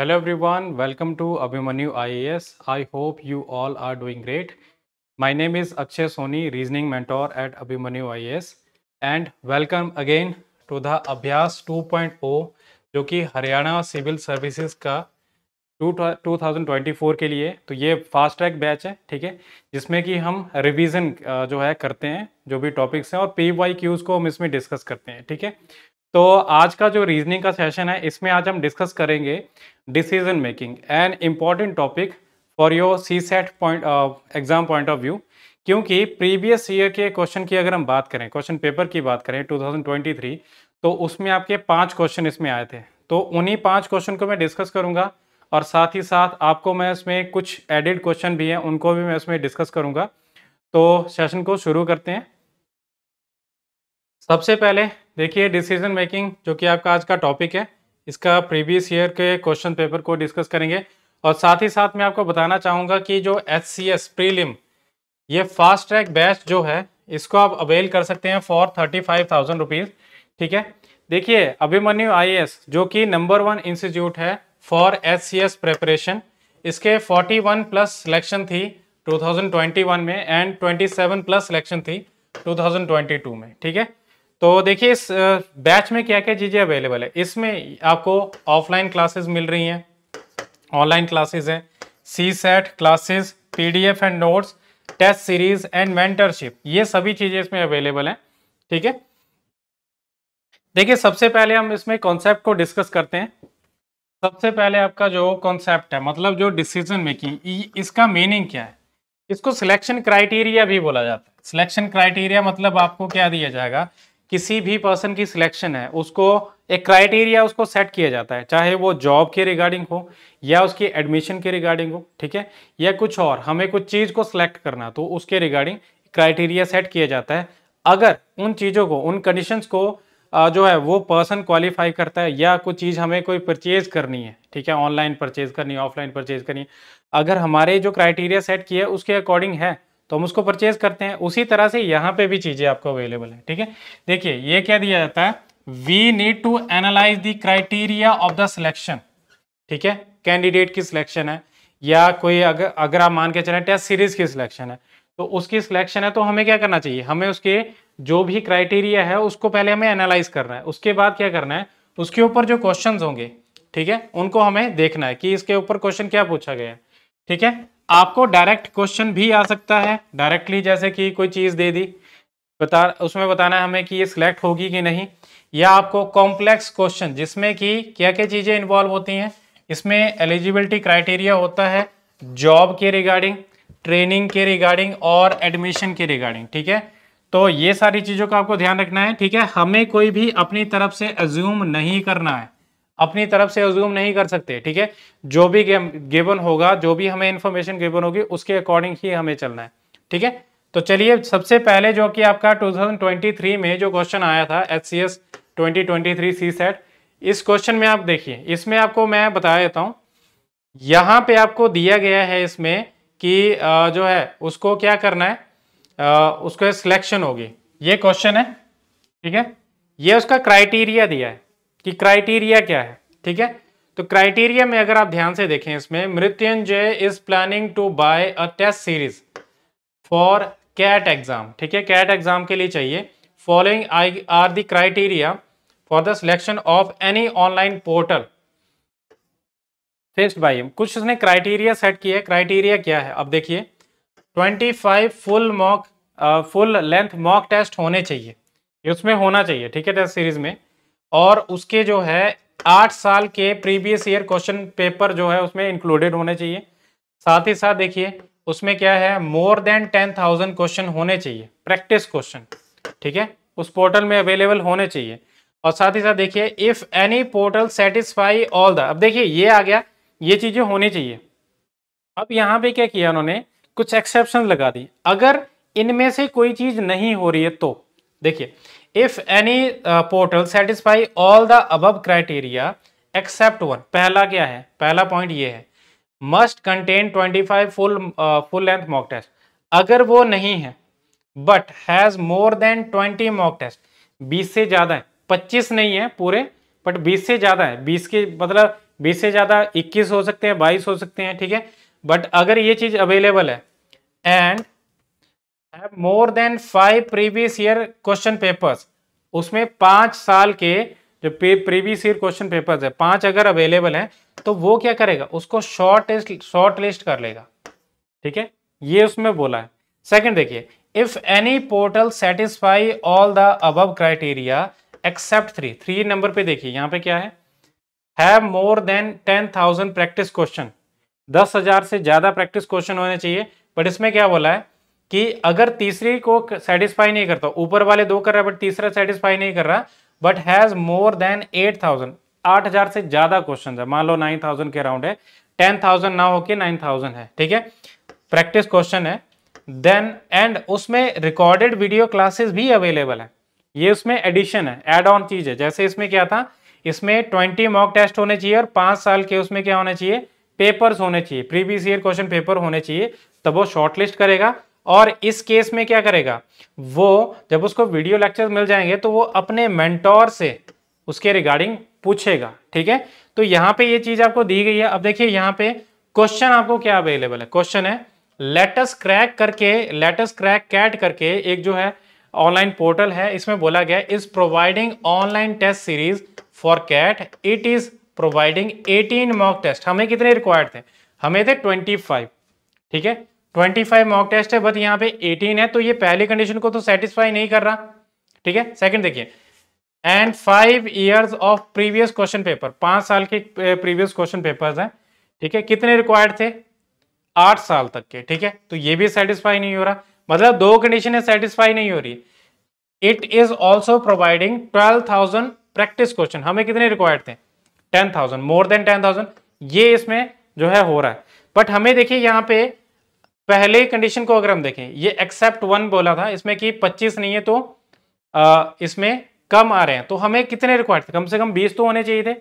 Hello everyone welcome to Abhimanyu IAS I hope you all are doing great my name is Akshay Soni reasoning mentor at Abhimanyu IAS and welcome again to the Abhyas 2.0 जो कि Haryana civil services का 2024 के लिए तो ये fast track batch है ठीक है जिसमें कि हम रिवीजन जो है करते हैं जो भी टॉपिक्स हैं और पी वाई क्यूज़ को हम इसमें डिस्कस करते हैं ठीक है तो आज का जो रीजनिंग का सेशन है इसमें आज हम डिस्कस करेंगे decision making an important topic for your CSAT point exam point of view क्योंकि प्रीवियस ईयर के क्वेश्चन की अगर हम बात करें क्वेश्चन पेपर की बात करें 2023 तो उसमें आपके पांच क्वेश्चन इसमें आए थे तो उन्हीं पांच क्वेश्चन को मैं डिस्कस करूंगा और साथ ही साथ आपको मैं इसमें कुछ एडिड क्वेश्चन भी हैं उनको भी मैं इसमें डिस्कस करूंगा तो सेशन को शुरू करते हैं सबसे पहले देखिए डिसीजन मेकिंग जो कि आपका आज का टॉपिक है इसका प्रीवियस ईयर के क्वेश्चन पेपर को डिस्कस करेंगे और साथ ही साथ मैं आपको बताना चाहूँगा कि जो एच सी एस प्रीलिम ये फास्ट ट्रैक बैच जो है इसको आप अवेल कर सकते हैं for thirty five thousand rupees ठीक है देखिए अभिमन्यु आई जो कि नंबर वन इंस्टीट्यूट है for H C S preparation इसके फोर्टी वन प्लस सिलेक्शन थी टू थाउजेंड ट्वेंटी वन में and twenty seven plus selection थी टू थाउजेंड ट्वेंटी टू में ठीक है तो देखिए इस बैच में क्या क्या चीज़ें अवेलेबल है इसमें आपको ऑफलाइन क्लासेस मिल रही हैं ऑनलाइन क्लासेस हैं CSAT classes PDF and notes test series and mentorship ये सभी चीज़ें इसमें अवेलेबल हैं ठीक है देखिए सबसे पहले हम इसमें कॉन्सेप्ट को डिस्कस करते हैं सबसे पहले आपका जो कॉन्सेप्ट है मतलब जो डिसीजन मेकिंग इसका मीनिंग क्या है इसको सिलेक्शन क्राइटेरिया भी बोला जाता है सिलेक्शन क्राइटेरिया मतलब आपको क्या दिया जाएगा किसी भी पर्सन की सिलेक्शन है उसको एक क्राइटेरिया उसको सेट किया जाता है चाहे वो जॉब के रिगार्डिंग हो या उसकी एडमिशन के रिगार्डिंग हो ठीक है या कुछ और हमें कुछ चीज़ को सिलेक्ट करना तो उसके रिगार्डिंग क्राइटेरिया सेट किया जाता है अगर उन चीज़ों को उन कंडीशंस को जो है वो पर्सन क्वालिफाई करता है या कुछ चीज़ हमें कोई परचेज करनी है ठीक है ऑनलाइन परचेज करनी है ऑफलाइन परचेज करनी है अगर हमारे जो क्राइटेरिया सेट किया है उसके अकॉर्डिंग है तो हम उसको परचेज करते हैं उसी तरह से यहाँ पे भी चीज़ें आपको अवेलेबल है ठीक है देखिए ये क्या दिया जाता है we need to analyse the criteria of the selection ठीक है कैंडिडेट की सिलेक्शन है या कोई अगर अगर आप मान के चले टेस्ट सीरीज की सिलेक्शन है तो उसकी सिलेक्शन है तो हमें क्या करना चाहिए हमें उसके जो भी क्राइटेरिया है उसको पहले हमें एनालाइज करना है उसके बाद क्या करना है उसके ऊपर जो क्वेश्चन होंगे ठीक है उनको हमें देखना है कि इसके ऊपर क्वेश्चन क्या पूछा गया है ठीक है आपको डायरेक्ट क्वेश्चन भी आ सकता है डायरेक्टली जैसे कि कोई चीज़ दे दी बता उसमें बताना है हमें कि ये सिलेक्ट होगी कि नहीं या आपको कॉम्प्लेक्स क्वेश्चन जिसमें कि क्या क्या चीज़ें इन्वॉल्व होती हैं इसमें एलिजिबिलिटी क्राइटेरिया होता है जॉब के रिगार्डिंग ट्रेनिंग के रिगार्डिंग और एडमिशन के रिगार्डिंग ठीक है तो ये सारी चीज़ों का आपको ध्यान रखना है ठीक है हमें कोई भी अपनी तरफ से एज्यूम नहीं करना है अपनी तरफ से अज्यूम नहीं कर सकते ठीक है जो भी गिवन होगा जो भी हमें इन्फॉर्मेशन गिवन होगी उसके अकॉर्डिंग ही हमें चलना है ठीक है तो चलिए सबसे पहले जो कि आपका 2023 में जो क्वेश्चन आया था H C S twenty twenty three CSAT इस क्वेश्चन में आप देखिए इसमें आपको मैं बता देता हूँ यहाँ पे आपको दिया गया है इसमें कि जो है उसको क्या करना है उसको सिलेक्शन होगी ये क्वेश्चन है ठीक है ये उसका क्राइटेरिया दिया है कि क्राइटेरिया क्या है ठीक है तो क्राइटेरिया में अगर आप ध्यान से देखें इसमें Mrityunjay is planning to buy a test series for CAT exam ठीक है कैट एग्जाम के लिए चाहिए following I are the criteria for the selection of any online portal fix by कुछ उसने क्राइटेरिया सेट किया है क्राइटेरिया क्या है अब देखिए 25 full mock full length mock test होने चाहिए उसमें होना चाहिए ठीक है टेस्ट सीरीज में और उसके जो है आठ साल के प्रीवियस ईयर क्वेश्चन पेपर जो है उसमें इंक्लूडेड होने चाहिए साथ ही साथ देखिए उसमें क्या है more than ten thousand question होने चाहिए प्रैक्टिस क्वेश्चन ठीक है उस पोर्टल में अवेलेबल होने चाहिए और साथ ही साथ देखिए if any portal satisfy all the अब देखिए ये आ गया ये चीजें होनी चाहिए अब यहाँ पे क्या किया उन्होंने कुछ एक्सेप्शन लगा दी अगर इनमें से कोई चीज नहीं हो रही है तो देखिए if any portal satisfy all the above criteria except one पहला क्या है पहला पॉइंट ये है must contain 25 full full length mock test अगर वो नहीं है but has more than 20 mock test 20 से ज़्यादा है 25 नहीं है पूरे बट 20 से ज़्यादा है 20 के मतलब 20 से ज़्यादा 21 हो सकते हैं 22 हो सकते हैं ठीक है बट अगर ये चीज़ अवेलेबल है and have more than five previous year question papers उसमें पांच साल के जो प्रीवियस ईयर क्वेश्चन पेपर्स है पांच अगर अवेलेबल हैं तो वो क्या करेगा उसको शॉर्ट शॉर्ट लिस्ट कर लेगा ठीक है ये उसमें बोला है सेकंड देखिए if any portal satisfy all the above criteria except three three number पे देखिए यहाँ पे क्या है have more than ten thousand practice question दस हजार से ज्यादा प्रैक्टिस क्वेश्चन होने चाहिए बट इसमें क्या बोला है कि अगर तीसरी को सेटिस्फाई नहीं करता ऊपर वाले दो कर रहा है बट तीसरा सेटिस्फाई नहीं कर रहा but has more than eight thousand आठ हजार से ज्यादा क्वेश्चन है मान लो नाइन थाउजेंड के अराउंड है टेन थाउजेंड ना होके नाइन थाउजेंड है ठीक है प्रैक्टिस क्वेश्चन है देन एंड उसमें रिकॉर्डेड वीडियो क्लासेस भी अवेलेबल है ये उसमें एडिशन है एड ऑन चीज है जैसे इसमें क्या था इसमें ट्वेंटी मॉक टेस्ट होने चाहिए और पांच साल के उसमें क्या होने चाहिए पेपर्स होने चाहिए प्रीवियस ईयर क्वेश्चन पेपर होने चाहिए तब वो शॉर्टलिस्ट करेगा और इस केस में क्या करेगा वो जब उसको वीडियो लेक्चर मिल जाएंगे तो वो अपने मेंटोर से उसके रिगार्डिंग पूछेगा ठीक है तो यहां पे ये चीज आपको दी गई है अब देखिए यहां पे क्वेश्चन आपको क्या अवेलेबल है क्वेश्चन है लेटस क्रैक करके लेटस क्रैक कैट करके एक जो है ऑनलाइन पोर्टल है इसमें बोला गया is providing online test series for CAT it is providing 18 mock test हमें कितने रिक्वायर्ड थे हमें थे 25 ठीक है 25 मॉक टेस्ट है बट यहाँ पे 18 है तो ये पहली कंडीशन को तो सेटिस्फाई नहीं कर रहा ठीक है सेकंड देखिए and five years of previous question paper पांच साल के प्रीवियस क्वेश्चन पेपर्स हैं ठीक है कितने रिक्वायर्ड थे आठ साल तक के ठीक है तो ये भी सेटिस्फाई नहीं हो रहा मतलब दो कंडीशन है सेटिस्फाई नहीं हो रही it is also providing twelve thousand practice question हमें कितने रिक्वायर्ड थे ten thousand more than ten thousand ये इसमें जो है हो रहा है बट हमें देखिए यहाँ पे पहले कंडीशन को अगर हम देखें ये एक्सेप्ट वन बोला था इसमें कि 25 नहीं है तो आ, इसमें कम आ रहे हैं तो हमें कितने रिक्वायर्ड थे कम से कम 20 तो होने चाहिए थे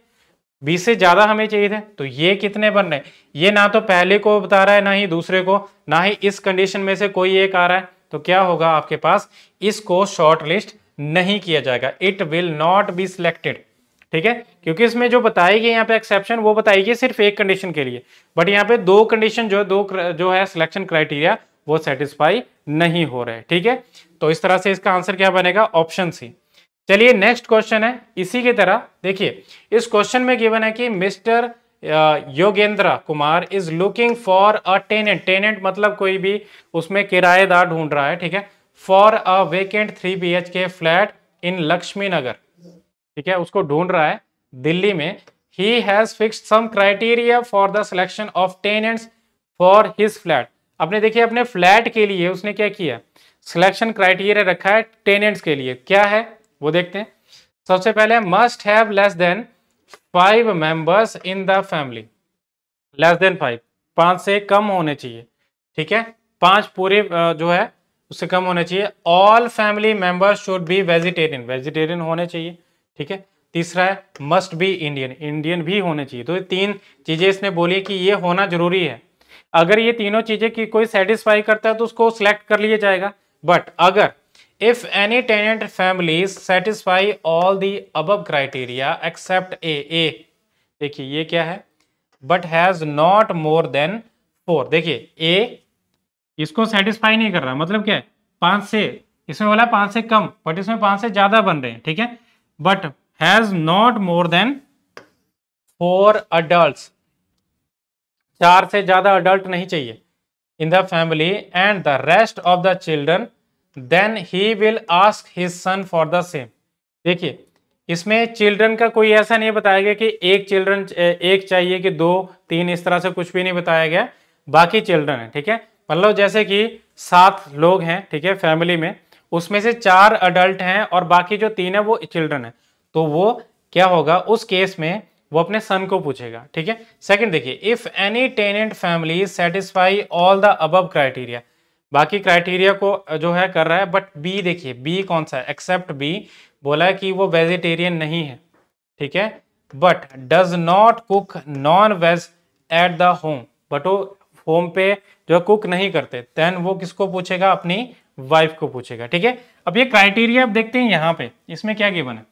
20 से ज़्यादा हमें चाहिए थे तो ये कितने बन रहे ये ना तो पहले को बता रहा है ना ही दूसरे को ना ही इस कंडीशन में से कोई एक आ रहा है तो क्या होगा आपके पास इसको शॉर्ट लिस्ट नहीं किया जाएगा it will not be selected ठीक है क्योंकि इसमें जो बताई गई यहाँ पे एक्सेप्शन वो बताई गई सिर्फ एक कंडीशन के लिए बट यहाँ पे दो कंडीशन जो है दो जो है सिलेक्शन क्राइटेरिया वो सेटिस्फाई नहीं हो रहे ठीक है तो इस तरह से इसका आंसर क्या बनेगा ऑप्शन सी चलिए नेक्स्ट क्वेश्चन है इसी की तरह देखिए इस क्वेश्चन में गिवन है कि mister Yogendra Kumar is looking for a tenant tenant मतलब कोई भी उसमें किराएदार ढूंढ रहा है ठीक है for a vacant three B H K flat in Laxmi Nagar ठीक है उसको ढूंढ रहा है दिल्ली में ही has fixed some criteria for the selection of tenants for his flat अपने देखिए अपने फ्लैट के लिए उसने क्या किया सिलेक्शन क्राइटेरिया रखा है टेनेंट्स के लिए क्या है वो देखते हैं सबसे पहले must have less than five members in the family less than five पांच से कम होने चाहिए ठीक है पांच पूरे जो है उससे कम होने चाहिए all family members should be vegetarian vegetarian होने चाहिए ठीक है तीसरा है मस्ट बी इंडियन इंडियन भी होने चाहिए तो ये तीन चीज़ें इसने बोली कि ये होना जरूरी है अगर ये तीनों चीज़ें की कोई सेटिस्फाई करता है तो उसको सिलेक्ट कर लिया जाएगा बट अगर if any tenant family satisfy all the above criteria except A A देखिए ये क्या है but has not more than four देखिए ए इसको सेटिस्फाई नहीं कर रहा मतलब क्या है पांच से इसमें बोला पांच से कम बट इसमें पांच से ज्यादा बन रहे हैं ठीक है but has not more than four adult चार से ज्यादा अडल्ट नहीं चाहिए in the family and the rest of the children then he will ask his son for the same देखिए इसमें चिल्ड्रन का कोई ऐसा नहीं बताया गया कि एक चिल्ड्रन एक चाहिए कि दो तीन इस तरह से कुछ भी नहीं बताया गया बाकी चिल्ड्रन है ठीक है मतलब जैसे कि सात लोग हैं ठीक है फैमिली में उसमें से चार अडल्ट हैं और बाकी जो तीन है वो चिल्ड्रन है तो वो क्या होगा उस केस में वो अपने सन को पूछेगा ठीक है सेकंड देखिए if any tenant family satisfy all the above criteria बाकी क्राइटेरिया को जो है कर रहा है बट बी देखिए बी कौन सा है एक्सेप्ट बी बोला है कि वो वेजिटेरियन नहीं है ठीक है but does not cook non veg at the home but वो होम पे जो कुक नहीं करते देन वो किसको पूछेगा अपनी वाइफ को पूछेगा ठीक है अब ये क्राइटेरिया देखते हैं यहाँ पे इसमें क्या गिवन है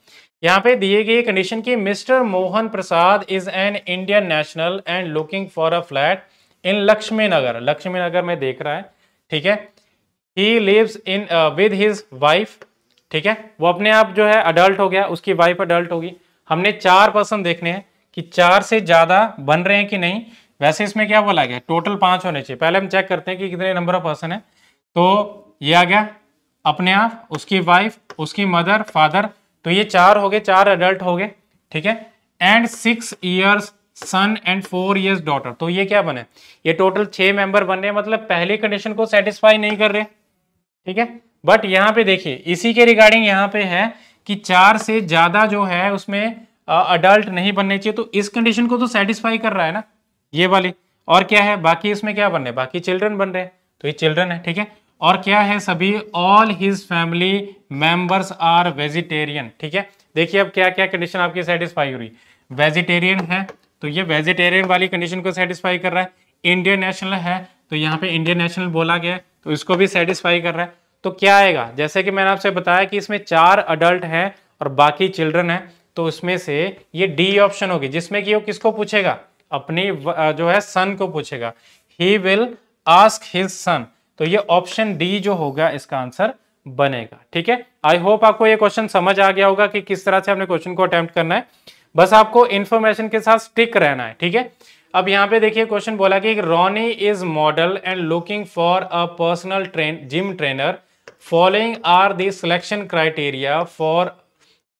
यहाँ पे दिए गए कंडीशन की mister Mohan Prasad is an Indian national and looking for a flat in Laxmi Nagar Laxmi Nagar में देख रहा है ठीक है he lives in with his wife ठीक है वो अपने आप जो है अडल्ट हो गया उसकी वाइफ अडल्ट होगी हमने चार पर्सन देखने हैं कि चार से ज़्यादा बन रहे हैं कि नहीं वैसे इसमें क्या बोला गया टोटल पांच होने चाहिए पहले हम चेक करते हैं कि कितने नंबर ऑफ पर्सन है तो ये आ गया अपने आप उसकी वाइफ उसकी मदर फादर तो ये चार हो गए चार एडल्ट हो गए ठीक है and six years son and four years daughter तो ये क्या बने ये टोटल छह मेंबर बन रहे हैं मतलब पहले कंडीशन को सेटिस्फाई नहीं कर रहे ठीक है बट यहाँ पे देखिए इसी के रिगार्डिंग यहाँ पे है कि चार से ज्यादा जो है उसमें अडल्ट नहीं बनने चाहिए तो इस कंडीशन को तो सेटिस्फाई कर रहा है ना ये वाली और क्या है बाकी इसमें क्या बन रहे बाकी चिल्ड्रन बन रहे हैं तो ये चिल्ड्रन है ठीक है और क्या है सभी all his family members are vegetarian ठीक है देखिए अब क्या क्या कंडीशन आपकी सेटिस्फाई हो रही वेजिटेरियन है तो ये वेजिटेरियन वाली कंडीशन को सेटिस्फाई कर रहा है इंडियन नेशनल है तो यहाँ पे इंडियन नेशनल बोला गया है तो इसको भी सेटिस्फाई कर रहा है तो क्या आएगा जैसे कि मैंने आपसे बताया कि इसमें चार अडल्ट है और बाकी चिल्ड्रन है तो उसमें से ये डी ऑप्शन होगी जिसमें कि वो किसको पूछेगा अपनी जो है सन को पूछेगा he will ask his son तो ये ऑप्शन डी जो होगा इसका आंसर बनेगा ठीक है आई होप आपको ये क्वेश्चन समझ आ गया होगा कि किस तरह से हमने क्वेश्चन को अटेम्प्ट करना है बस आपको इन्फॉर्मेशन के साथ स्टिक रहना है ठीक है अब यहाँ पे देखिए क्वेश्चन बोला कि Ronnie is model and looking for a personal train gym trainer following are the selection criteria for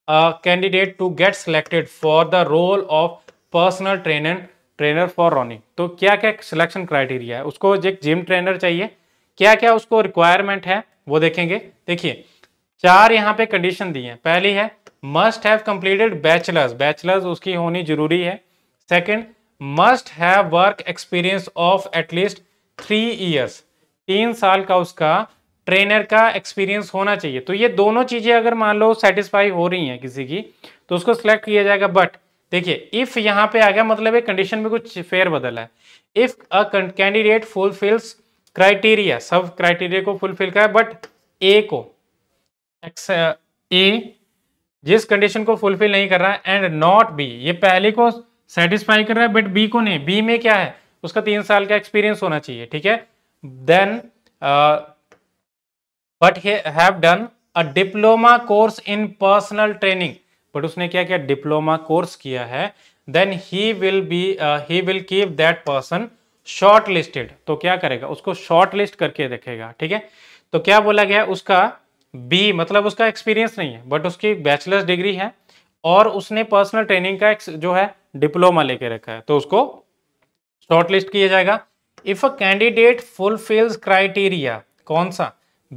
a candidate to get selected for the role of personal trainer trainer for Ronnie तो क्या क्या selection criteria है उसको एक gym trainer चाहिए क्या क्या उसको रिक्वायरमेंट है वो देखेंगे देखिए चार यहाँ पे कंडीशन दी है पहली है must have completed bachelors bachelors उसकी होनी जरूरी है second must have work experience of at least three years तीन साल का उसका ट्रेनर का एक्सपीरियंस होना चाहिए तो ये दोनों चीज़ें अगर मान लो सेटिस्फाई हो रही हैं किसी की तो उसको सिलेक्ट किया जाएगा बट देखिए इफ़ यहाँ पे आ गया मतलब एक कंडीशन में कुछ फेर बदल है if a candidate fulfils criteria सब क्राइटेरिया को फुलफिल करा बट ए को एक्स ए जिस कंडीशन को फुलफिल नहीं कर रहा है एंड नॉट बी ये पहले को सेटिस्फाई कर रहा है बट बी को नहीं बी में क्या है उसका तीन साल का एक्सपीरियंस होना चाहिए ठीक है then but have done a diploma course in personal training but उसने क्या किया डिप्लोमा कोर्स किया है then he will be he will keep that person short shortlisted तो क्या करेगा उसको शॉर्ट लिस्ट करके देखेगा ठीक है तो क्या बोला गया उसका बी मतलब उसका एक्सपीरियंस नहीं है बट उसकी बैचलर्स डिग्री है और उसने पर्सनल ट्रेनिंग का जो है डिप्लोमा लेके रखा है तो उसको शॉर्ट लिस्ट किया जाएगा if a candidate fulfils criteria कौन सा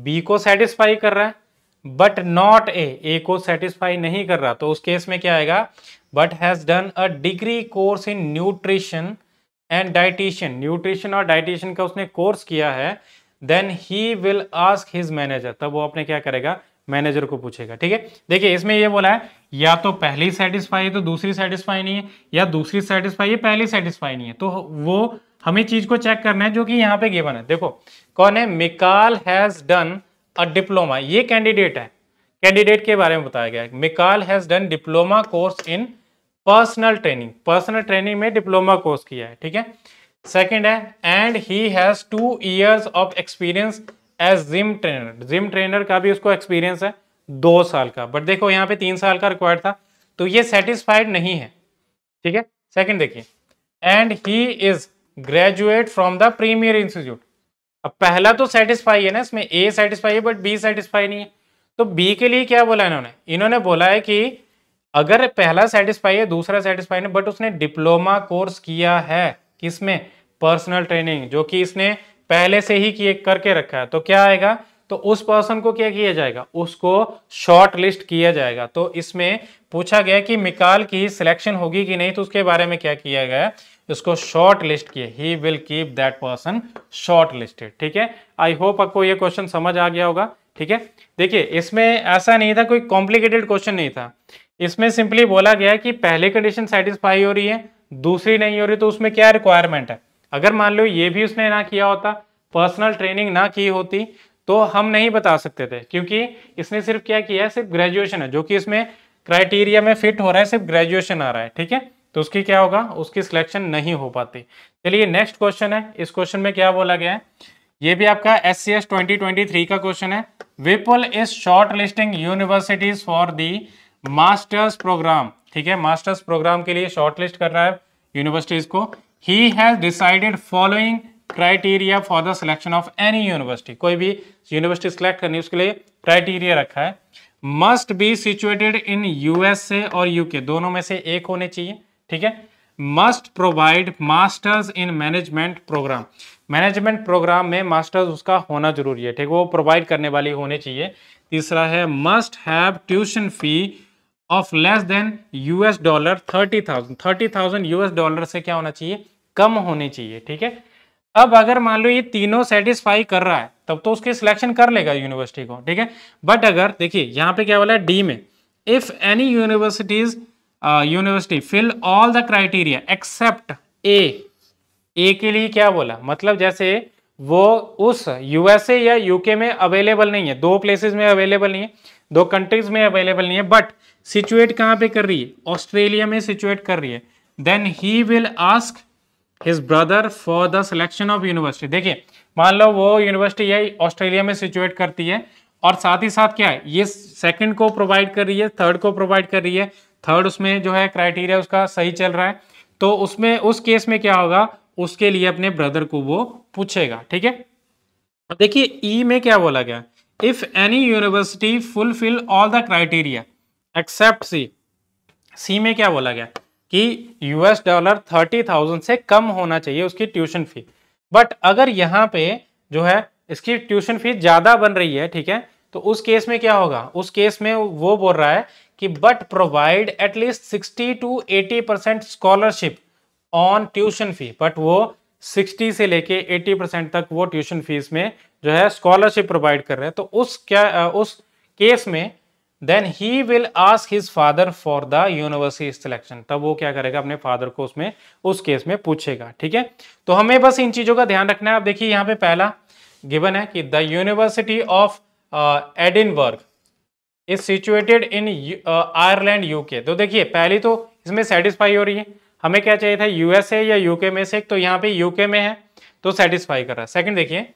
बी को सेटिस्फाई कर रहा है बट नॉट ए ए को सेटिस्फाई नहीं कर रहा तो उस केस में क्या आएगा but has done a degree course in nutrition and dietitian nutrition और डाइटिशियन का उसने कोर्स किया है then he will ask his manager तब वो अपने क्या करेगा मैनेजर को पूछेगा ठीक है देखिए इसमें ये बोला है या तो पहली सेटिस्फाई है तो दूसरी सेटिस्फाई नहीं है या दूसरी सेटिस्फाई है पहली सेटिस्फाई नहीं है तो वो हमें चीज को चेक करना है जो कि यहाँ पे गिवन है देखो कौन है Mikal has done a diploma ये कैंडिडेट है कैंडिडेट के बारे में बताया गया है Mikal has done diploma course in personal training personal training में डिप्लोमा कोर्स किया है ठीक है सेकंड है and he has two years of experience as gym trainer gym trainer का भी उसको एक्सपीरियंस है दो साल का बट देखो यहाँ पे तीन साल का रिक्वायर्ड था तो ये सेटिस्फाइड नहीं है ठीक है सेकंड देखिए and he is graduate from the premier institute अब पहला तो सेटिस्फाई है ना इसमें ए सेटिस्फाई है बट बी सेटिस्फाई नहीं है तो बी के लिए क्या बोला इन्होंने इन्होंने बोला है कि अगर पहला सेटिस्फाई है दूसरा सेटिस्फाई नहीं बट उसने डिप्लोमा कोर्स किया है किसमें पर्सनल ट्रेनिंग जो कि इसने पहले से ही किए करके रखा है तो क्या आएगा तो उस पर्सन को क्या किया जाएगा उसको शॉर्ट लिस्ट किया जाएगा तो इसमें पूछा गया कि मिकाल की सिलेक्शन होगी कि नहीं तो उसके बारे में क्या किया गया इसको शॉर्ट लिस्ट किया he will keep that person short listed ठीक है आई होप आपको ये क्वेश्चन समझ आ गया होगा ठीक है देखिए इसमें ऐसा नहीं था कोई कॉम्प्लिकेटेड क्वेश्चन नहीं था इसमें सिंपली बोला गया है कि पहले कंडीशन सेटिस्फाई हो रही है दूसरी नहीं हो रही तो उसमें क्या रिक्वायरमेंट है अगर मान लो ये भी उसने ना किया होता पर्सनल ट्रेनिंग ना की होती तो हम नहीं बता सकते थे क्योंकि इसने सिर्फ क्या किया है सिर्फ ग्रेजुएशन है जो कि इसमें क्राइटेरिया में फिट हो रहा है सिर्फ ग्रेजुएशन आ रहा है ठीक है तो उसकी क्या होगा उसकी सिलेक्शन नहीं हो पाती चलिए नेक्स्ट क्वेश्चन है इस क्वेश्चन में क्या बोला गया है ये भी आपका S C S twenty twenty three का क्वेश्चन है Vipul is short listing universities for the masters program ठीक है मास्टर्स प्रोग्राम के लिए शॉर्टलिस्ट कर रहा है यूनिवर्सिटीज को he has decided following criteria for the selection of any university कोई भी यूनिवर्सिटी सिलेक्ट करनी उसके लिए क्राइटेरिया रखा है must be situated in USA और यूके दोनों में से एक होने चाहिए ठीक है must provide masters in management program management program में मास्टर्स उसका होना जरूरी है ठीक है वो प्रोवाइड करने वाली होने चाहिए तीसरा है must have tuition fee of less than US dollar thirty thousand thirty thousand US dollar से क्या होना चाहिए कम होने चाहिए ठीक है अब अगर मान लो ये तीनों सेटिस्फाई कर रहा है तब तो उसके सिलेक्शन कर लेगा यूनिवर्सिटी को ठीक है बट अगर देखिए यहाँ पे क्या बोला है डी में if any universities university fill all the criteria except A A के लिए क्या बोला मतलब जैसे वो उस यूएसए या यूके में अवेलेबल नहीं है दो प्लेसेस में अवेलेबल नहीं है दो कंट्रीज में अवेलेबल नहीं है बट सिचुएट कहाँ पे कर रही है ऑस्ट्रेलिया में सिचुएट कर रही है then he will ask his brother for the selection of university देखिए मान लो वो यूनिवर्सिटी है ऑस्ट्रेलिया में सिचुएट करती है और साथ ही साथ क्या है ये सेकंड को प्रोवाइड कर रही है थर्ड को प्रोवाइड कर रही है थर्ड उसमें जो है क्राइटेरिया उसका सही चल रहा है तो उसमें उस केस में क्या होगा उसके लिए अपने ब्रदर को वो पूछेगा ठीक है देखिए ई e में क्या बोला गया if any university fulfill all the criteria except C C में क्या बोला गया कि यूएस डॉलर थर्टी थाउजेंड से कम होना चाहिए उसकी ट्यूशन फी बट अगर यहाँ पे जो है इसकी ट्यूशन फी ज़्यादा बन रही है ठीक है तो उस केस में क्या होगा उस केस में वो बोल रहा है कि but provide at least sixty two eighty percent scholarship on tuition fee but वो 60 से लेके 80 परसेंट तक वो ट्यूशन फीस में जो है स्कॉलरशिप प्रोवाइड कर रहे हैं तो उस क्या उस केस में then he will ask his father for the university selection तब वो क्या करेगा अपने फादर को उसमें उस केस में पूछेगा ठीक है तो हमें बस इन चीज़ों का ध्यान रखना है आप देखिए यहाँ पे पहला गिवन है कि the university of Edinburgh is situated in Ireland UK तो देखिए पहली तो इसमें सेटिस्फाई हो रही है हमें क्या चाहिए था यूएसए या यूके में से तो यहाँ पे यूके में है तो सेटिस्फाई कर रहा है सेकंड देखिए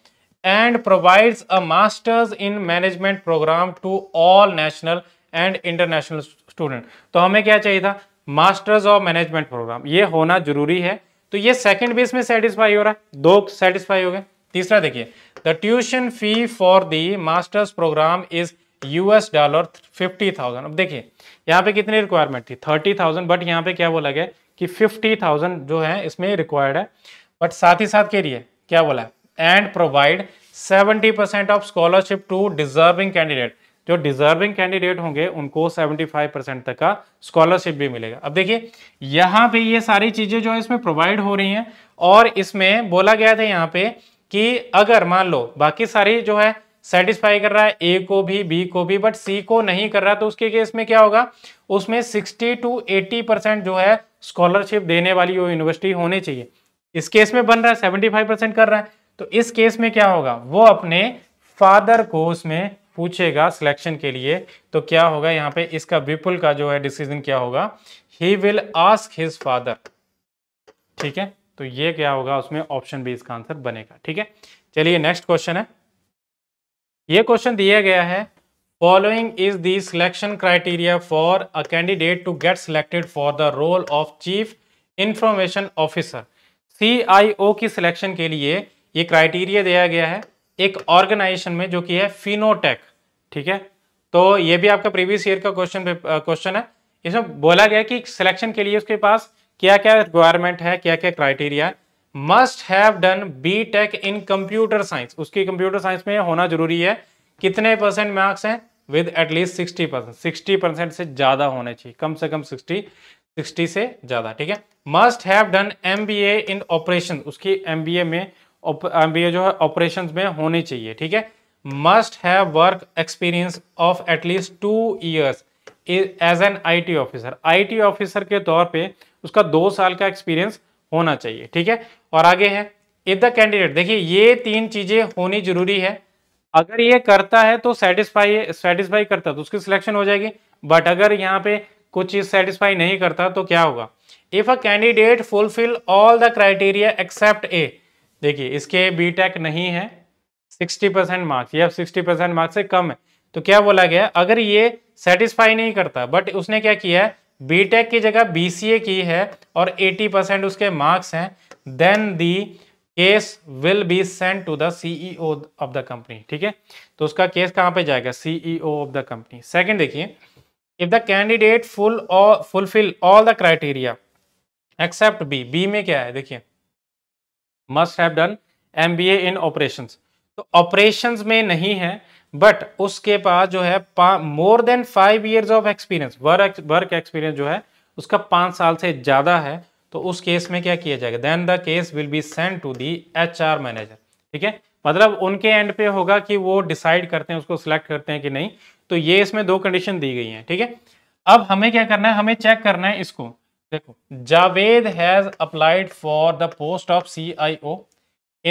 and provides a masters in management program to all national and international student तो हमें क्या चाहिए था मास्टर्स ऑफ मैनेजमेंट प्रोग्राम ये होना जरूरी है तो ये सेकंड भी इसमें सेटिस्फाई हो रहा है दो सेटिस्फाई हो गए तीसरा देखिए the tuition fee for the masters program is US dollar fifty thousand अब देखिए यहाँ पे कितनी रिक्वायरमेंट थी थर्टी थाउजेंड बट यहाँ पे क्या बोला गया कि फिफ्टी थाउजेंड जो है इसमें रिक्वायर्ड है बट साथ ही साथ के लिए क्या बोला है and provide seventy percent of scholarship to deserving candidate जो डिजर्विंग कैंडिडेट होंगे उनको 75 परसेंट तक का स्कॉलरशिप भी मिलेगा अब देखिए यहाँ पे ये सारी चीज़ें जो है इसमें प्रोवाइड हो रही हैं और इसमें बोला गया था यहाँ पे कि अगर मान लो बाकी सारी जो है सेटिस्फाई कर रहा है ए को भी बी को भी बट सी को नहीं कर रहा तो उसके केस में क्या होगा उसमें 60 टू 80 परसेंट जो है स्कॉलरशिप देने वाली वो यूनिवर्सिटी होनी चाहिए इस केस में बन रहा है 75 परसेंट कर रहा है तो इस केस में क्या होगा वो अपने फादर को उसमें पूछेगा सिलेक्शन के लिए तो क्या होगा यहाँ पे इसका विपुल का जो है डिसीजन क्या होगा he will ask his father ठीक है तो ये क्या होगा उसमें ऑप्शन बी इसका आंसर बनेगा ठीक है चलिए नेक्स्ट क्वेश्चन है ये क्वेश्चन दिया गया है following is the selection criteria for a candidate to get selected for the role of chief information officer C की सिलेक्शन के लिए ये क्राइटेरिया दिया गया है एक ऑर्गेनाइजेशन में जो कि है फिनोटेक ठीक है तो ये भी आपका प्रीवियस ईयर का क्वेश्चन क्वेश्चन है इसमें बोला गया कि सिलेक्शन के लिए उसके पास क्या क्या रिक्वायरमेंट है क्या क्या क्राइटेरिया है must have done B tech in computer science उसकी कंप्यूटर साइंस में होना जरूरी है कितने परसेंट मार्क्स हैं with at least sixty percent sixty percent से ज़्यादा होने चाहिए कम से कम सिक्सटी सिक्सटी से ज़्यादा ठीक है must have done M B A in operation उसकी एम बी ए में एम बी ए जो है ऑपरेशन में होनी चाहिए ठीक है must have work experience of at least two years as an I T officer I T officer के तौर पर उसका दो साल का एक्सपीरियंस होना चाहिए ठीक है और आगे है इफ द कैंडिडेट देखिए ये तीन चीजें होनी जरूरी है अगर ये करता है तो सेटिस्फाई सेटिस्फाई करता है तो उसकी सिलेक्शन हो जाएगी बट अगर यहाँ पे कुछ चीज सेटिस्फाई नहीं करता तो क्या होगा if a candidate fulfill all the criteria except A देखिए इसके बी टेक नहीं है 60 परसेंट मार्क्स या 60 परसेंट मार्क्स से कम है तो क्या बोला गया अगर ये सेटिस्फाई नहीं करता बट उसने क्या किया है बीटेक की जगह बीसीए की है और 80 परसेंट उसके मार्क्स हैं then the case will be send to the CEO of the company ठीक है तो उसका केस कहाँ पे जाएगा CEO of the company second देखिए इफ द कैंडिडेट फुल और fulfill all the criteria except B B में क्या है देखिए must have done M in operation तो ऑपरेशन में नहीं है बट उसके पास जो है more than five years of experience work work experience जो है उसका पाँच साल से ज़्यादा है तो उस केस में क्या किया जाएगा then the case will be send to the H R manager ठीक है मतलब उनके एंड पे होगा कि वो डिसाइड करते हैं उसको सिलेक्ट करते हैं कि नहीं तो ये इसमें दो कंडीशन दी गई हैं ठीक है थीके? अब हमें क्या करना है हमें चेक करना है इसको देखो Javed has applied for the post of C I O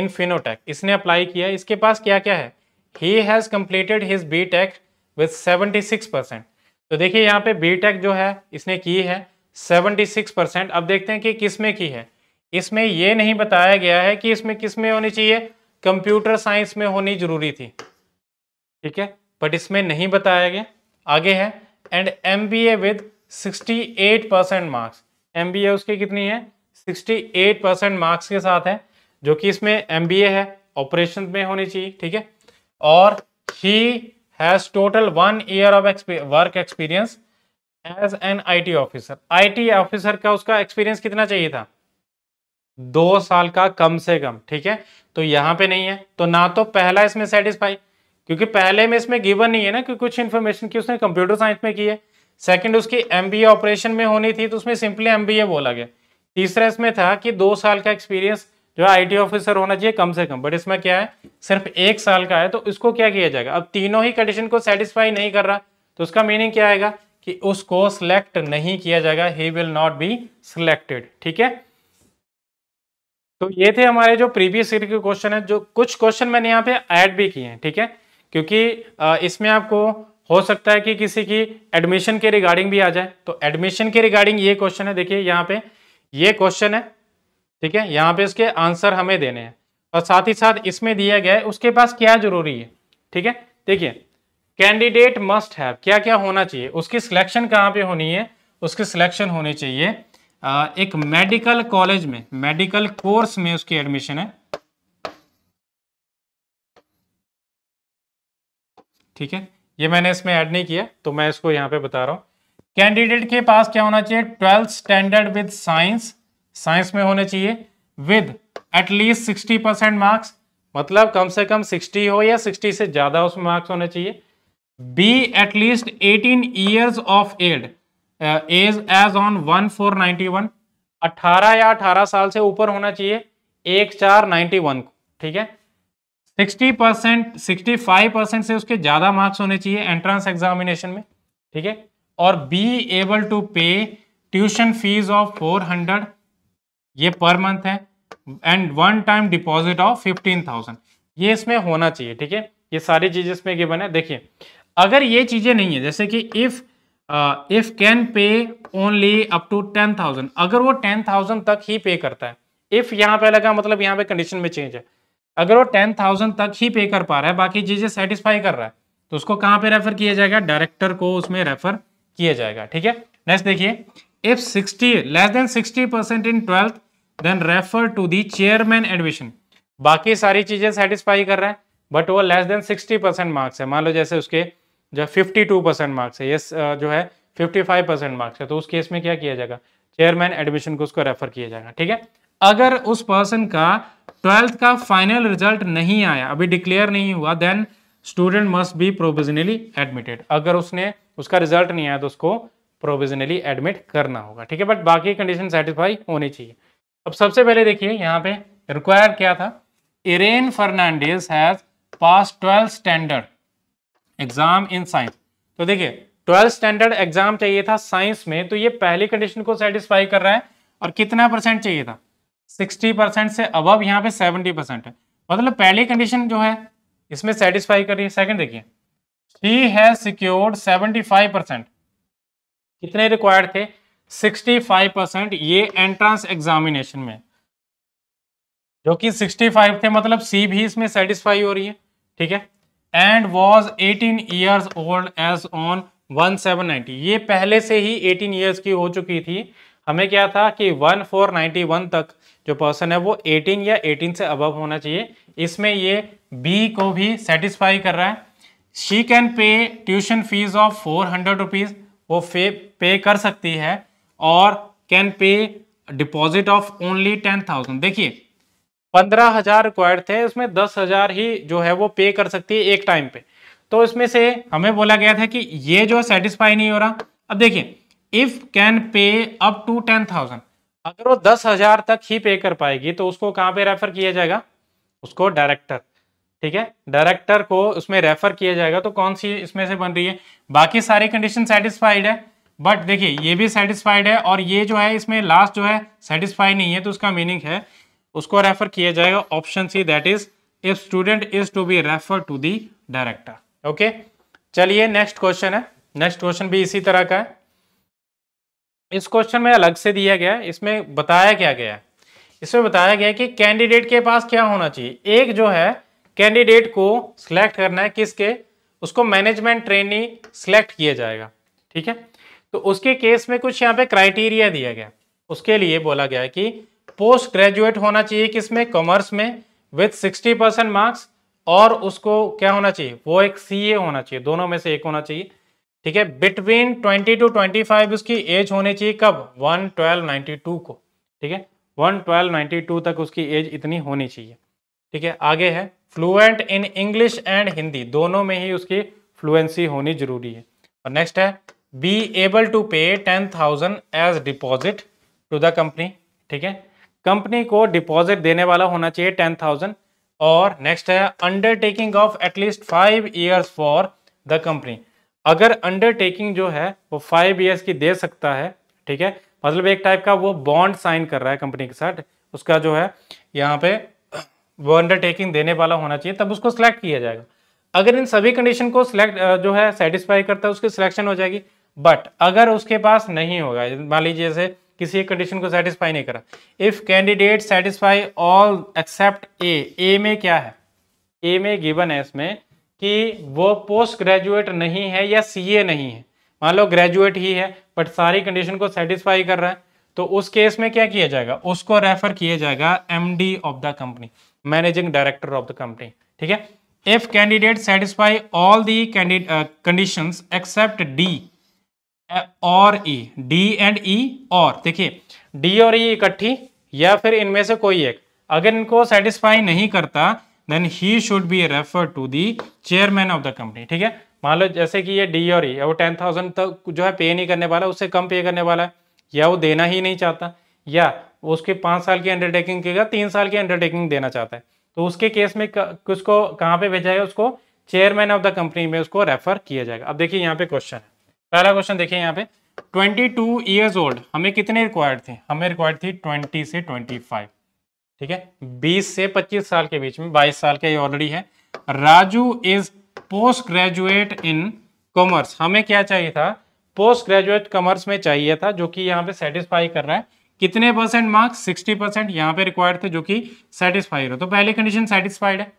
in Finotech इसने अप्लाई किया इसके पास क्या क्या है he has completed his B tech with seventy six percent तो देखिए यहाँ पे बी टेक जो है इसने की है सेवेंटी सिक्स परसेंट अब देखते हैं कि किस में की है इसमें ये नहीं बताया गया है कि इसमें किस में होनी चाहिए कंप्यूटर साइंस में होनी जरूरी थी ठीक है बट इसमें नहीं बताया गया आगे है and M B A with sixty eight percent marks M B A उसकी कितनी है सिक्सटी एट परसेंट मार्क्स के साथ है जो कि इसमें एम बी ए है ऑपरेशन में होनी चाहिए ठीक है और he has total one year of work experience as an I T officer I T officer का उसका एक्सपीरियंस कितना चाहिए था दो साल का कम से कम ठीक है तो यहां पे नहीं है तो ना तो पहला इसमें सेटिस्फाई क्योंकि पहले में इसमें गिवन नहीं है ना कि कुछ इन्फॉर्मेशन की उसने कंप्यूटर साइंस में की है सेकंड उसकी एमबीए ऑपरेशन में होनी थी तो उसमें सिंपली एमबीए बोला गया तीसरा इसमें था कि दो साल का एक्सपीरियंस जो आईटी ऑफिसर होना चाहिए कम से कम बट इसमें क्या है सिर्फ एक साल का है तो उसको क्या किया जाएगा अब तीनों ही कंडीशन को सेटिस्फाई नहीं कर रहा तो उसका मीनिंग क्या आएगा कि उसको सिलेक्ट नहीं किया जाएगा he will not be selected ठीक है तो ये थे हमारे जो प्रीवियस ईयर के क्वेश्चन है जो कुछ क्वेश्चन मैंने यहाँ पे ऐड भी किए हैं ठीक है क्योंकि इसमें आपको हो सकता है कि किसी की एडमिशन के रिगार्डिंग भी आ जाए तो एडमिशन के रिगार्डिंग ये क्वेश्चन है देखिए यहाँ पे ये क्वेश्चन है ठीक है यहाँ पे इसके आंसर हमें देने हैं और साथ ही साथ इसमें दिया गया है उसके पास क्या जरूरी है ठीक है देखिए कैंडिडेट मस्ट हैव क्या क्या होना चाहिए उसकी सिलेक्शन कहाँ पे होनी है उसकी सिलेक्शन होनी चाहिए एक मेडिकल कॉलेज में मेडिकल कोर्स में उसकी एडमिशन है ठीक है ये मैंने इसमें ऐड नहीं किया तो मैं इसको यहाँ पे बता रहा हूँ कैंडिडेट के पास क्या होना चाहिए twelfth standard with science science में होने चाहिए with at least sixty percent marks मतलब कम से कम सिक्सटी हो या सिक्सटी से ज़्यादा उसमें मार्क्स होने चाहिए be at least eighteen years of एड age age on one four ninety one अट्ठारह या अठारह साल से ऊपर होना चाहिए एक चार नाइन्टी वन को ठीक है sixty percent sixty five percent से उसके ज़्यादा मार्क्स होने चाहिए एंट्रेंस एग्जामिनेशन में ठीक है और be able to pay tuition fees of four hundred ये पर मंथ है and one time deposit of fifteen thousand ये इसमें होना चाहिए ठीक है ये सारी चीज़ इसमें गिवन है देखिए अगर ये चीज़ें नहीं है जैसे कि if if can pay only up to ten thousand अगर वो टेन थाउजेंड तक ही पे करता है इफ़ यहाँ पे लगा मतलब यहाँ पे कंडीशन में चेंज है अगर वो टेन थाउजेंड तक ही पे कर पा रहा है बाकी चीज़ें सेटिस्फाई कर रहा है तो उसको कहाँ पे रेफर किया जाएगा डायरेक्टर को उसमें रेफर किया जाएगा ठीक है नेक्स्ट देखिए if sixty less than sixty percent in twelfth then refer to the chairman admission बाकी सारी चीजें सेटिस्फाई कर रहा है बट वो लेस देन 60 परसेंट मार्क्स है मान लो जैसे उसके जो फिफ्टी टू परसेंट मार्क्स है ये जो है 55 परसेंट मार्क्स है तो उस केस में क्या किया जाएगा चेयरमैन एडमिशन को उसको रेफर किया जाएगा ठीक है अगर उस पर्सन का ट्वेल्थ का फाइनल रिजल्ट नहीं आया अभी डिक्लेयर नहीं हुआ then student must be provisionally admitted अगर उसने उसका रिजल्ट नहीं आया तो उसको प्रोविजनली एडमिट करना होगा ठीक है बट बाकी कंडीशन सेटिस्फाई होनी चाहिए अब सबसे पहले देखिए यहाँ पे रिक्वायर क्या था Irene Fernandes has pass twelfth standard exam in science तो देखिए ट्वेल्थ स्टैंडर्ड एग्जाम चाहिए था साइंस में तो ये पहली कंडीशन को सेटिस्फाई कर रहा है और कितना परसेंट चाहिए था 60 परसेंट से अब यहाँ पे 70 परसेंट है मतलब पहली कंडीशन जो है इसमें सेटिस्फाई कर रही है सेकंड देखिए ही हैज सिक्योर्ड 75 परसेंट कितने रिक्वायर्ड थे 65 परसेंट ये एंट्रेंस एग्जामिनेशन में जो कि 65 थे मतलब सी भी इसमें सेटिस्फाई हो रही है ठीक है and was 18 years old age on 1790 ये पहले से ही 18 ईयर्स की हो चुकी थी हमें क्या था कि 1491 तक जो पर्सन है वो 18 या 18 से अबव होना चाहिए इसमें ये बी को भी सेटिस्फाई कर रहा है she can pay tuition fees of four hundred rupees वो पे कर सकती है और can pay deposit of only ten thousand देखिए पंद्रह हजार रिक्वायर्ड थे उसमें दस हजार ही जो है वो पे कर सकती है एक टाइम पे तो इसमें से हमें बोला गया था कि ये जो है सेटिस्फाई नहीं हो रहा अब देखिए if can pay up to ten thousand अगर वो दस हजार तक ही पे कर पाएगी तो उसको कहां पे रेफर किया जाएगा उसको डायरेक्टर ठीक है डायरेक्टर को उसमें रेफर किया जाएगा तो कौन सी इसमें से बन रही है बाकी सारी कंडीशन सेटिस्फाइड है बट देखिए ये भी सेटिस्फाइड है और ये जो है इसमें लास्ट जो है सेटिस्फाई नहीं है तो उसका मीनिंग है उसको रेफर किया जाएगा option C that is if student is to be refer to the director okay चलिए नेक्स्ट क्वेश्चन है नेक्स्ट क्वेश्चन भी इसी तरह का है इस क्वेश्चन में अलग से दिया गया है इसमें बताया क्या गया है इसमें बताया गया कि कैंडिडेट के पास क्या होना चाहिए एक जो है कैंडिडेट को सिलेक्ट करना है किसके उसको मैनेजमेंट ट्रेनी सिलेक्ट किया जाएगा ठीक है तो उसके केस में कुछ यहाँ पे क्राइटेरिया दिया गया उसके लिए बोला गया कि पोस्ट ग्रेजुएट होना चाहिए किसमें कॉमर्स में विथ सिक्सटी परसेंट मार्क्स और उसको क्या होना चाहिए वो एक सीए होना चाहिए दोनों में से एक होना चाहिए ठीक है बिटवीन 20 टू 25 उसकी एज होनी चाहिए कब वन ट्वेल्व नाइन्टी टू को ठीक है वन ट्वेल्व नाइन्टी टू तक उसकी एज इतनी होनी चाहिए ठीक है आगे है fluent in English and Hindi दोनों में ही उसकी फ्लुएंसी होनी जरूरी है और नेक्स्ट है be able to pay ten thousand as deposit to the company ठीक है कंपनी को डिपॉजिट देने वाला होना चाहिए टेन थाउजेंड और नेक्स्ट है undertaking of at least five years for the company अगर अंडरटेकिंग जो है वो फाइव ईयर्स की दे सकता है ठीक है मतलब एक टाइप का वो बॉन्ड साइन कर रहा है कंपनी के साथ उसका जो है यहाँ पे वो अंडरटेकिंग देने वाला होना चाहिए तब उसको सिलेक्ट किया जाएगा अगर इन सभी कंडीशन को सिलेक्ट जो है सेटिस्फाई करता है उसकी सिलेक्शन हो जाएगी बट अगर उसके पास नहीं होगा मान लीजिए जैसे किसी एक कंडीशन को सेटिस्फाई नहीं करा if candidate satisfy all except A A में क्या है ए में गिवन है इसमें कि वो पोस्ट ग्रेजुएट नहीं है या सीए नहीं है मान लो ग्रेजुएट ही है बट सारी कंडीशन को सेटिस्फाई कर रहा है तो उस केस में क्या किया जाएगा उसको रेफर किया जाएगा MD of the company managing director of the company ठीक है if candidate satisfy all the conditions except D और ई डी एंड ई और देखिए डी और ई इकट्ठी या फिर इनमें से कोई एक अगर इनको सेटिस्फाई नहीं करता then he should be refer to the chairman of the company ठीक है मान लो जैसे कि ये डी और ई वो टेन थाउजेंड तक जो है पे नहीं करने वाला उससे कम पे करने वाला है या वो देना ही नहीं चाहता या उसके पाँच साल की अंडरटेकिंग की तीन साल की अंडरटेकिंग देना चाहता है तो उसके केस में किसको कहाँ पे भेजा है उसको चेयरमैन ऑफ द कंपनी में उसको रेफर किया जाएगा अब देखिए यहाँ पे क्वेश्चन है पहला क्वेश्चन देखिए यहाँ पे 22 टू ईयर्स ओल्ड हमें कितने रिक्वायर्ड थे हमें रिक्वायर्ड थी 20 से 25 ठीक है 20 से 25 साल के बीच में 22 साल का ये ऑलरेडी है Raju is post graduate in commerce हमें क्या चाहिए था पोस्ट ग्रेजुएट कॉमर्स में चाहिए था जो कि यहाँ पे सेटिस्फाई कर रहा है कितने परसेंट मार्क्स सिक्सटी परसेंट यहाँ पे रिक्वायर्ड थे जो कि सेटिस्फाई हो तो पहली कंडीशन सेटिस्फाइड है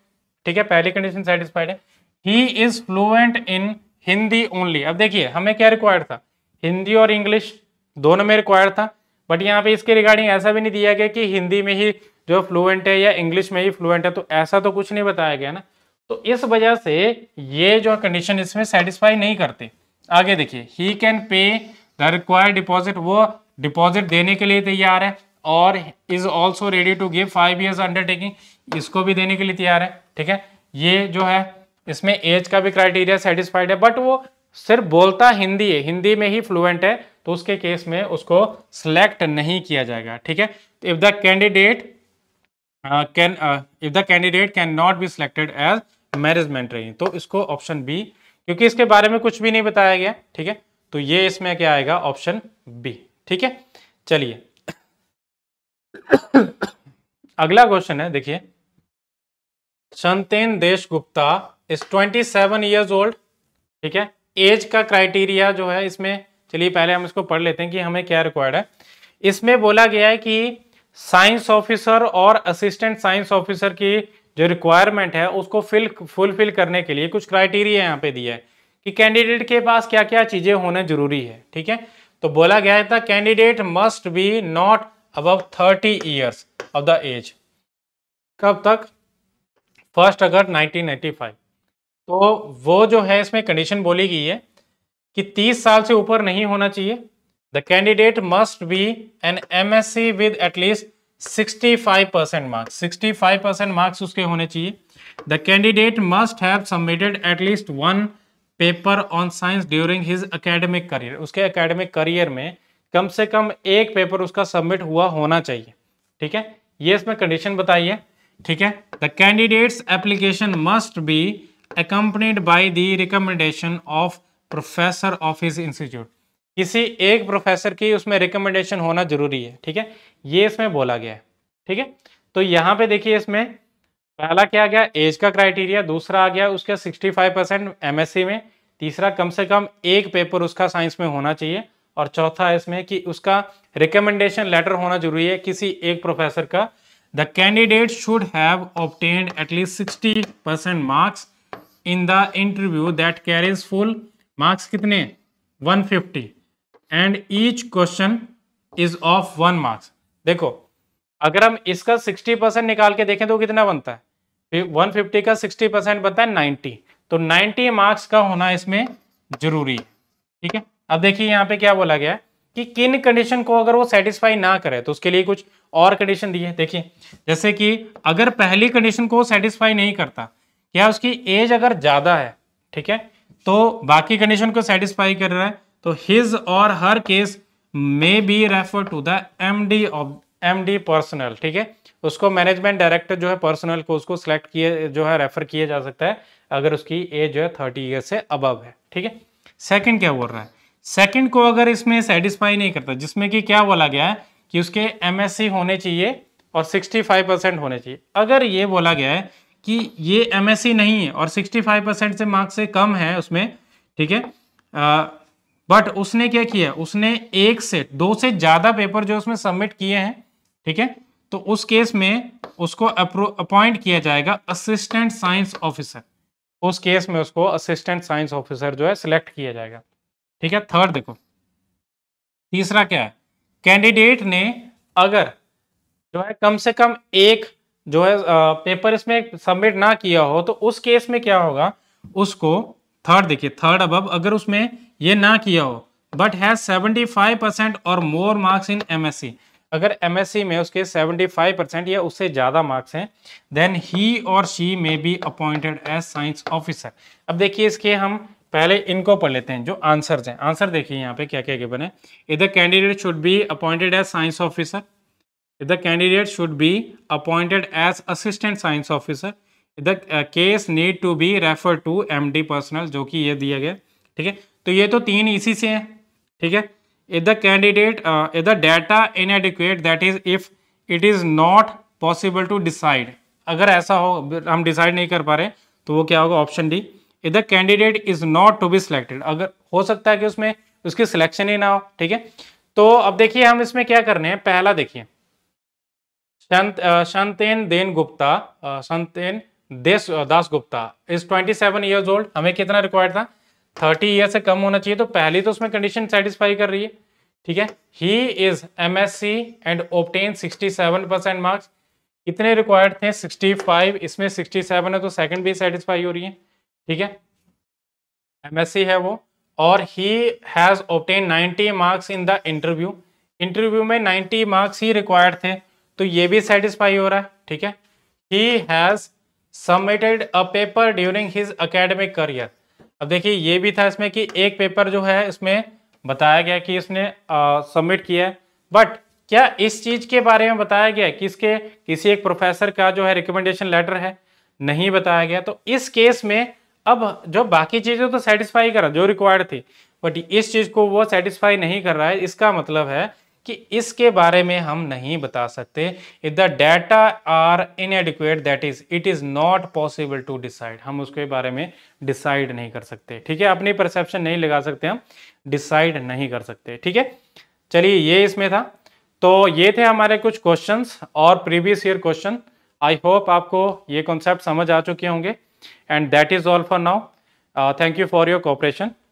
ठीक है पहली कंडीशन सेटिस्फाइड है he is fluent in Hindi only अब देखिए हमें क्या रिक्वायर्ड था हिंदी और इंग्लिश दोनों में रिक्वायर्ड था बट यहाँ पे इसके रिगार्डिंग ऐसा भी नहीं दिया गया कि हिंदी में ही जो फ्लुएंट है या इंग्लिश में ही फ्लुएंट है तो ऐसा तो कुछ नहीं बताया गया ना तो इस वजह से ये जो कंडीशन इसमें सेटिस्फाई नहीं करते आगे देखिए he can pay the required deposit वो डिपॉजिट देने के लिए तैयार है और is also ready to give five years undertaking इसको भी देने के लिए तैयार है ठीक है ये जो है इसमें एज का भी क्राइटेरिया सेटिस्फाइड है बट वो सिर्फ बोलता हिंदी है हिंदी में ही फ्लुएंट है तो उसके केस में उसको सिलेक्ट नहीं किया जाएगा ठीक है if the candidate can if the candidate can not be selected as marriage training तो इसको ऑप्शन बी क्योंकि इसके बारे में कुछ भी नहीं बताया गया ठीक है तो ये इसमें क्या आएगा ऑप्शन बी ठीक है चलिए अगला क्वेश्चन है देखिए संतेन देश गुप्ता इस ट्वेंटी सेवन ईयर्स ओल्ड ठीक है एज का क्राइटेरिया जो है इसमें चलिए पहले हम इसको पढ़ लेते हैं कि हमें क्या रिक्वायर्ड है इसमें बोला गया है कि साइंस ऑफिसर और असिस्टेंट साइंस ऑफिसर की जो रिक्वायरमेंट है उसको फिल फुलफिल करने के लिए कुछ क्राइटेरिया यहाँ पे दिया है कि कैंडिडेट के पास क्या क्या चीज़ें होने जरूरी है ठीक है तो बोला गया था candidate must be not above thirty years of the age कब तक फर्स्ट अगस्त 1995 तो वो जो है इसमें कंडीशन बोली गई है कि 30 साल से ऊपर नहीं होना चाहिए the candidate must be an M S C with at least sixty five percent marks sixty five percent marks उसके होने चाहिए the candidate must have submitted at least one paper on science during his academic career उसके academic career में कम से कम एक paper उसका submit हुआ होना चाहिए ठीक है ये इसमें कंडीशन बताइए ठीक है the candidates application must be accompanied by the recommendation of professor of his institute किसी एक प्रोफेसर की उसमें रिकमेंडेशन होना जरूरी है ठीक है ये इसमें बोला गया है ठीक है तो यहाँ पे देखिए इसमें पहला क्या आ गया एज का क्राइटेरिया दूसरा आ गया उसका 65 परसेंट एम में तीसरा कम से कम एक पेपर उसका साइंस में होना चाहिए और चौथा इसमें कि उसका रिकमेंडेशन लेटर होना जरूरी है किसी एक प्रोफेसर का the candidate should have obtained at least sixty percent marks in the interview that carries full marks कितने 150 and each question is of one marks देखो अगर हम इसका 60 परसेंट निकाल के देखें तो कितना बनता है 150 का 60 परसेंट बनता है 90 तो 90 मार्क्स का होना इसमें जरूरी है ठीक है अब देखिए यहाँ पे क्या बोला गया कि किन कंडीशन को अगर वो सेटिस्फाई ना करे तो उसके लिए कुछ और कंडीशन दी है देखिए जैसे कि अगर पहली कंडीशन को सेटिस्फाई नहीं करता या उसकी एज अगर ज़्यादा है ठीक है तो बाकी कंडीशन को सेटिस्फाई कर रहा है तो हिज और her case may be refer to the M D of M D personnel ठीक है उसको मैनेजमेंट डायरेक्टर जो है पर्सनल को उसको सिलेक्ट किए जो है रेफर किया जा सकता है अगर उसकी एज जो है थर्टी ईयर से अबव है ठीक है सेकंड क्या बोल रहा है सेकंड को अगर इसमें सेटिस्फाई नहीं करता जिसमें कि क्या बोला गया है कि उसके एमएससी होने चाहिए और 65 परसेंट होने चाहिए अगर ये बोला गया है कि ये एम नहीं है और 65 परसेंट से मार्क्स से कम है उसमें ठीक है बट उसने क्या किया उसने एक से दो से ज़्यादा पेपर जो उसमें सबमिट किए हैं ठीक है तो उस केस में उसको अपॉइंट किया जाएगा असिस्टेंट साइंस ऑफिसर उस केस में उसको असिस्टेंट साइंस ऑफिसर जो है सिलेक्ट किया जाएगा ठीक है थर्ड देखो तीसरा क्या है कैंडिडेट ने अगर जो है कम से कम एक जो है पेपर इसमें सबमिट ना किया हो तो उस केस में क्या होगा उसको थर्ड देखिए थर्ड अब अगर उसमें ये ना किया हो बट हैज 75 परसेंट और मोर मार्क्स इन एमएससी अगर एमएससी में उसके सेवेंटी फाइव परसेंट या उससे ज़्यादा मार्क्स हैं देन ही और she may be appointed as science officer अब देखिए इसके हम पहले इनको पढ़ लेते हैं जो आंसर्स हैं आंसर देखिए यहाँ पे क्या क्या गिवन बने इधर candidate should be appointed as science officer the candidate should be appointed as assistant science officer the case need to be refer to M D personnel जो कि ये दिया गया ठीक है तो ये तो तीन इसी से हैं ठीक है if the candidate if the data inadequate that is if it is not possible to decide अगर ऐसा हो हम डिसाइड नहीं कर पा रहे तो वो क्या होगा option D if the candidate is not to be selected अगर हो सकता है कि उसमें उसकी सिलेक्शन ही ना हो ठीक है तो अब देखिए हम इसमें क्या कर रहे हैं पहला देखिए शांतेन then Shanten Den Desh Das Gupta is 27 years old हमें कितना रिक्वायर्ड था 30 ईयर से कम होना चाहिए तो पहली तो उसमें कंडीशन सेटिस्फाई कर रही है ठीक है he is M S C and obtained seven percent marks कितने रिक्वायर्ड थे 65 इसमें 67 है तो सेकंड भी सेटिस्फाई हो रही है ठीक है एमएससी है वो और he has obtained 90 marks in the interview interview में नाइनटी मार्क्स ही रिक्वायर्ड थे तो ये भी सेटिस्फाई हो रहा है ठीक है he has submitted a paper during his academic career अब देखिए ये भी था इसमें कि एक पेपर जो है इसमें बताया गया कि इसने सबमिट किया है बट क्या इस चीज के बारे में बताया गया कि इसके किसी एक प्रोफेसर का जो है रिकमेंडेशन लेटर है नहीं बताया गया तो इस केस में अब जो बाकी चीज़ें तो सेटिस्फाई करा जो रिक्वायर्ड थी बट इस चीज़ को वो सेटिस्फाई नहीं कर रहा है इसका मतलब है कि इसके बारे में हम नहीं बता सकते if the data are inadequate that is it is not possible to decide हम उसके बारे में डिसाइड नहीं कर सकते ठीक है अपनी परसेप्शन नहीं लगा सकते हम डिसाइड नहीं कर सकते ठीक है चलिए ये इसमें था तो ये थे हमारे कुछ क्वेश्चंस और previous year question I hope आपको ये कॉन्सेप्ट समझ आ चुके होंगे and that is all for now thank you for your corporation